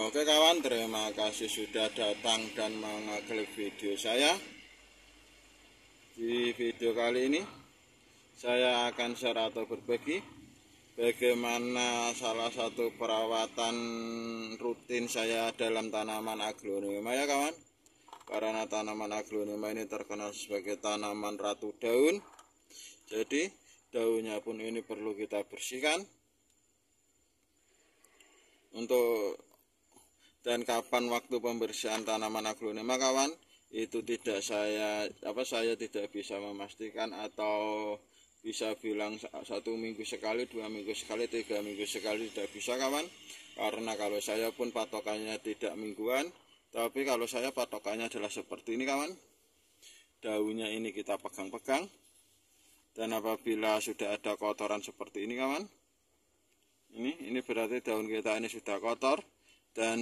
Oke kawan, terima kasih sudah datang dan mengklik video saya. Di video kali ini, saya akan share atau berbagi bagaimana salah satu perawatan rutin saya dalam tanaman aglonema ya kawan. Karena tanaman aglonema ini terkenal sebagai tanaman ratu daun. Jadi, daunnya pun ini perlu kita bersihkan. Untuk dan kapan waktu pembersihan tanaman aglonema kawan itu tidak saya apa saya tidak bisa memastikan atau bisa bilang satu minggu sekali dua minggu sekali tiga minggu sekali tidak bisa kawan karena kalau saya pun patokannya tidak mingguan tapi kalau saya patokannya adalah seperti ini kawan daunnya ini kita pegang-pegang dan apabila sudah ada kotoran seperti ini kawan ini ini berarti daun kita ini sudah kotor dan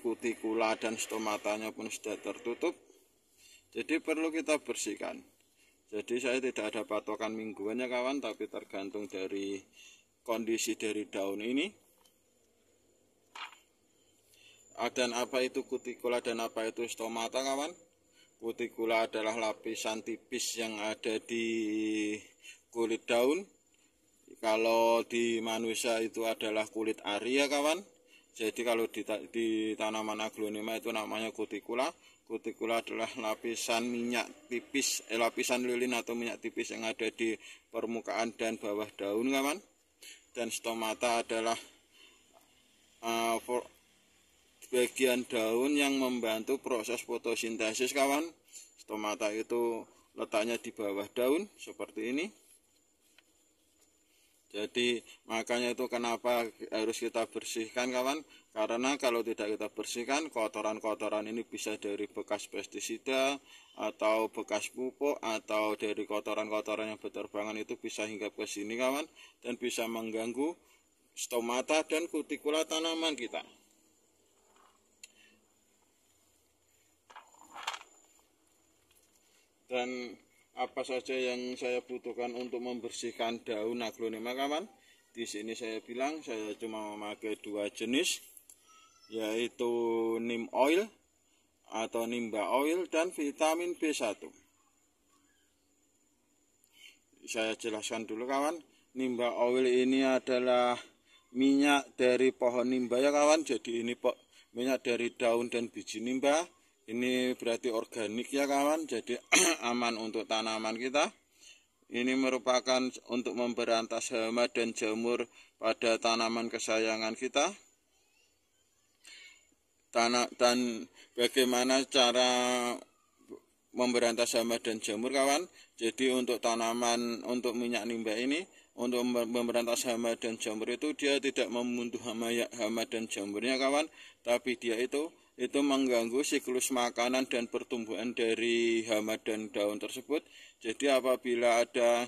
kutikula dan stomatanya pun sudah tertutup jadi perlu kita bersihkan jadi saya tidak ada patokan mingguan ya kawan tapi tergantung dari kondisi dari daun ini ah, dan apa itu kutikula dan apa itu stomata kawan kutikula adalah lapisan tipis yang ada di kulit daun kalau di manusia itu adalah kulit area ya, kawan jadi kalau di, di tanaman aglonema itu namanya kutikula. Kutikula adalah lapisan minyak tipis, eh, lapisan lilin atau minyak tipis yang ada di permukaan dan bawah daun, kawan. Dan stomata adalah uh, for, bagian daun yang membantu proses fotosintesis, kawan. Stomata itu letaknya di bawah daun seperti ini. Jadi makanya itu kenapa harus kita bersihkan kawan? Karena kalau tidak kita bersihkan kotoran-kotoran ini bisa dari bekas pestisida atau bekas pupuk atau dari kotoran-kotoran yang berterbangan itu bisa hinggap ke sini kawan dan bisa mengganggu stomata dan kutikula tanaman kita. Dan apa saja yang saya butuhkan untuk membersihkan daun aglonema kawan di sini saya bilang saya cuma memakai dua jenis yaitu nim oil atau nimba oil dan vitamin B1 saya jelaskan dulu kawan nimba oil ini adalah minyak dari pohon nimba ya kawan jadi ini minyak dari daun dan biji nimba ini berarti organik ya kawan jadi aman untuk tanaman kita ini merupakan untuk memberantas hama dan jamur pada tanaman kesayangan kita Tanah, dan bagaimana cara memberantas hama dan jamur kawan jadi untuk tanaman untuk minyak nimba ini untuk memberantas hama dan jamur itu dia tidak membunuh hama, ya, hama dan jamurnya kawan tapi dia itu itu mengganggu siklus makanan dan pertumbuhan dari hama dan daun tersebut. Jadi apabila ada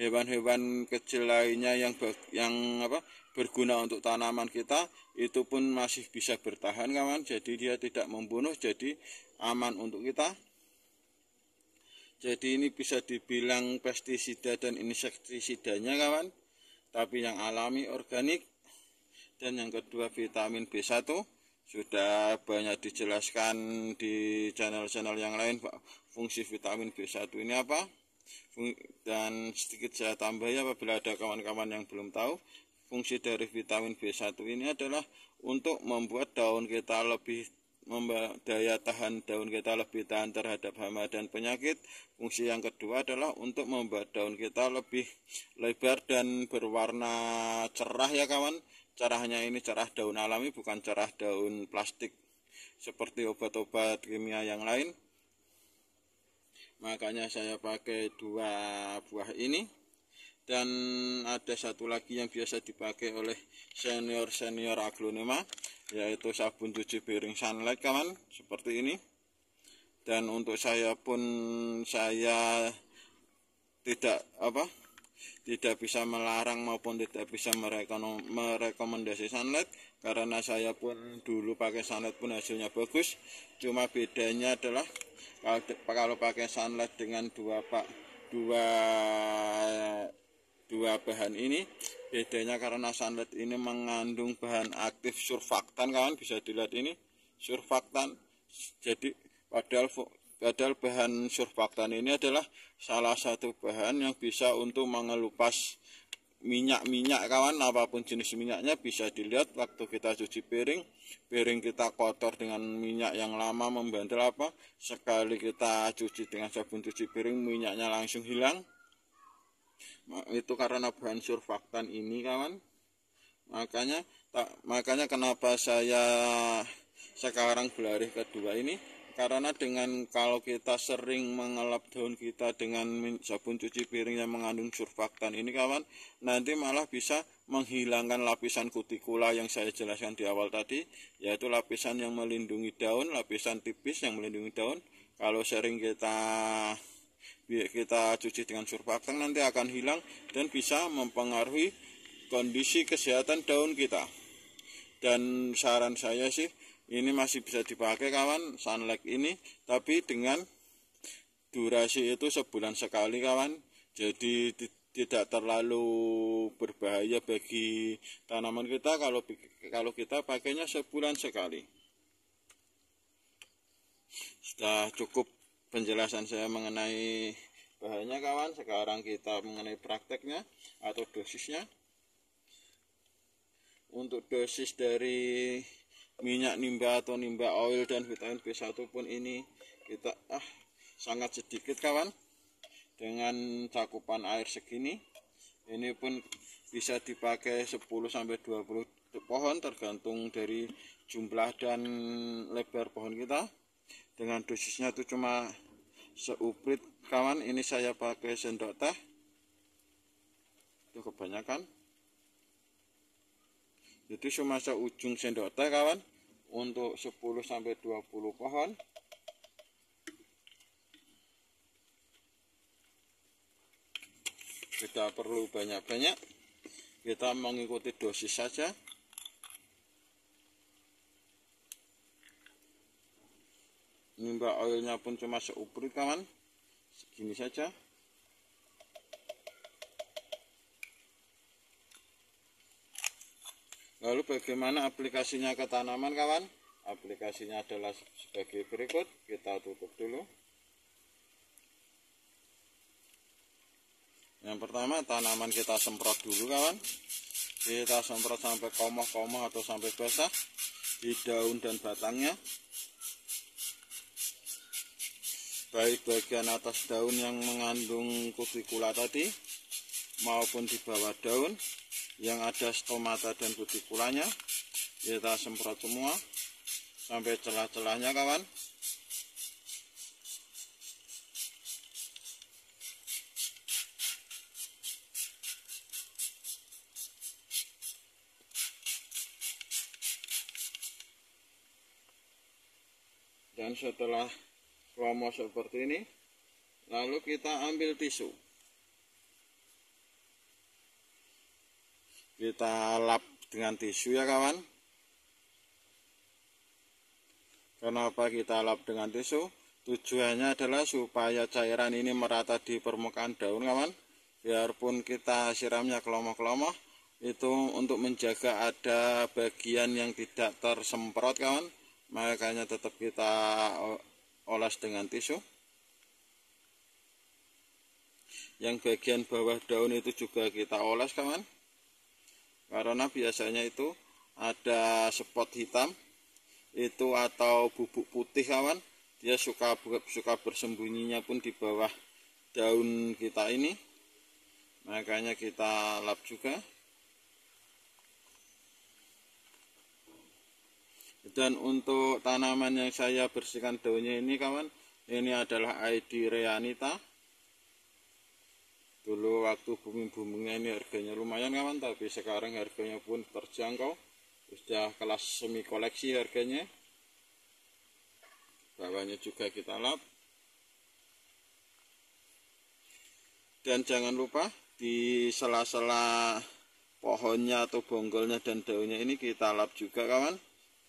hewan-hewan kecil lainnya yang yang apa berguna untuk tanaman kita itu pun masih bisa bertahan kawan. Jadi dia tidak membunuh jadi aman untuk kita. Jadi ini bisa dibilang pestisida dan insektisidanya kawan. Tapi yang alami organik dan yang kedua vitamin B1 sudah banyak dijelaskan di channel-channel yang lain Pak fungsi vitamin B1 ini apa dan sedikit saya tambah ya apabila ada kawan-kawan yang belum tahu fungsi dari vitamin B1 ini adalah untuk membuat daun kita lebih daya tahan daun kita lebih tahan terhadap hama dan penyakit fungsi yang kedua adalah untuk membuat daun kita lebih lebar dan berwarna cerah ya kawan cerahnya ini cerah daun alami bukan cerah daun plastik seperti obat-obat kimia yang lain. Makanya saya pakai dua buah ini dan ada satu lagi yang biasa dipakai oleh senior-senior aglonema yaitu sabun cuci piring sunlight kawan seperti ini dan untuk saya pun saya tidak apa tidak bisa melarang maupun tidak bisa merekomendasi sunlight karena saya pun dulu pakai sunlight pun hasilnya bagus. Cuma bedanya adalah kalau, kalau pakai sunlight dengan dua pak dua dua bahan ini bedanya karena sunlight ini mengandung bahan aktif surfaktan kawan bisa dilihat ini surfaktan jadi padahal Padahal bahan surfaktan ini adalah salah satu bahan yang bisa untuk mengelupas minyak-minyak kawan apapun jenis minyaknya bisa dilihat waktu kita cuci piring piring kita kotor dengan minyak yang lama membantel apa sekali kita cuci dengan sabun cuci piring minyaknya langsung hilang itu karena bahan surfaktan ini kawan makanya tak makanya kenapa saya sekarang berlari kedua ini karena dengan kalau kita sering mengelap daun kita dengan sabun cuci piring yang mengandung surfaktan ini kawan nanti malah bisa menghilangkan lapisan kutikula yang saya jelaskan di awal tadi yaitu lapisan yang melindungi daun lapisan tipis yang melindungi daun kalau sering kita kita cuci dengan surfaktan nanti akan hilang dan bisa mempengaruhi kondisi kesehatan daun kita dan saran saya sih ini masih bisa dipakai kawan sunlight ini tapi dengan durasi itu sebulan sekali kawan jadi tidak terlalu berbahaya bagi tanaman kita kalau kalau kita pakainya sebulan sekali sudah cukup penjelasan saya mengenai bahannya kawan sekarang kita mengenai prakteknya atau dosisnya untuk dosis dari minyak nimba atau nimba oil dan vitamin B1 pun ini kita ah sangat sedikit kawan dengan cakupan air segini ini pun bisa dipakai 10 sampai 20 pohon tergantung dari jumlah dan lebar pohon kita dengan dosisnya itu cuma seuprit kawan ini saya pakai sendok teh itu kebanyakan jadi cuma seujung sendok teh kawan untuk 10 sampai 20 pohon tidak perlu banyak-banyak kita mengikuti dosis saja nimba oilnya pun cuma seukur kawan segini saja Lalu bagaimana aplikasinya ke tanaman kawan? Aplikasinya adalah sebagai berikut. Kita tutup dulu. Yang pertama tanaman kita semprot dulu kawan. Kita semprot sampai komoh-komoh atau sampai basah di daun dan batangnya. Baik bagian atas daun yang mengandung kutikula tadi maupun di bawah daun yang ada stomata dan kutikulanya kita semprot semua sampai celah-celahnya kawan dan setelah promo seperti ini lalu kita ambil tisu kita lap dengan tisu ya kawan kenapa kita lap dengan tisu tujuannya adalah supaya cairan ini merata di permukaan daun kawan biarpun kita siramnya kelomoh-kelomoh itu untuk menjaga ada bagian yang tidak tersemprot kawan makanya tetap kita olas dengan tisu yang bagian bawah daun itu juga kita olas kawan karena biasanya itu ada spot hitam itu atau bubuk putih kawan dia suka suka bersembunyinya pun di bawah daun kita ini makanya kita lap juga dan untuk tanaman yang saya bersihkan daunnya ini kawan ini adalah ID Reanita dulu waktu bumi boomingnya ini harganya lumayan kawan tapi sekarang harganya pun terjangkau sudah kelas semi koleksi harganya bawahnya juga kita lap dan jangan lupa di sela-sela pohonnya atau bonggolnya dan daunnya ini kita lap juga kawan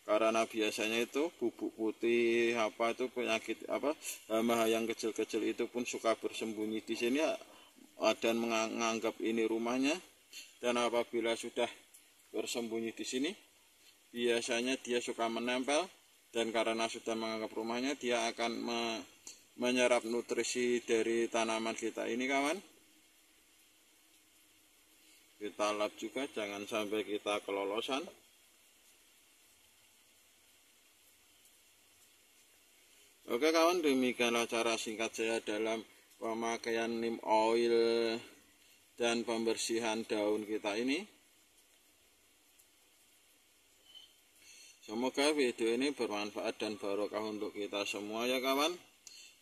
karena biasanya itu bubuk putih apa itu penyakit apa eh, hama yang kecil-kecil itu pun suka bersembunyi di sini ya, dan menganggap ini rumahnya dan apabila sudah bersembunyi di sini biasanya dia suka menempel dan karena sudah menganggap rumahnya dia akan me menyerap nutrisi dari tanaman kita ini kawan kita lap juga jangan sampai kita kelolosan Oke kawan demikianlah cara singkat saya dalam pemakaian neem oil dan pembersihan daun kita ini Semoga video ini bermanfaat dan barokah untuk kita semua ya kawan.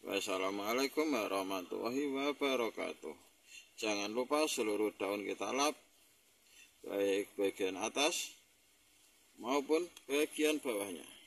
Wassalamualaikum warahmatullahi wabarakatuh. Jangan lupa seluruh daun kita lap, baik bagian atas maupun bagian bawahnya.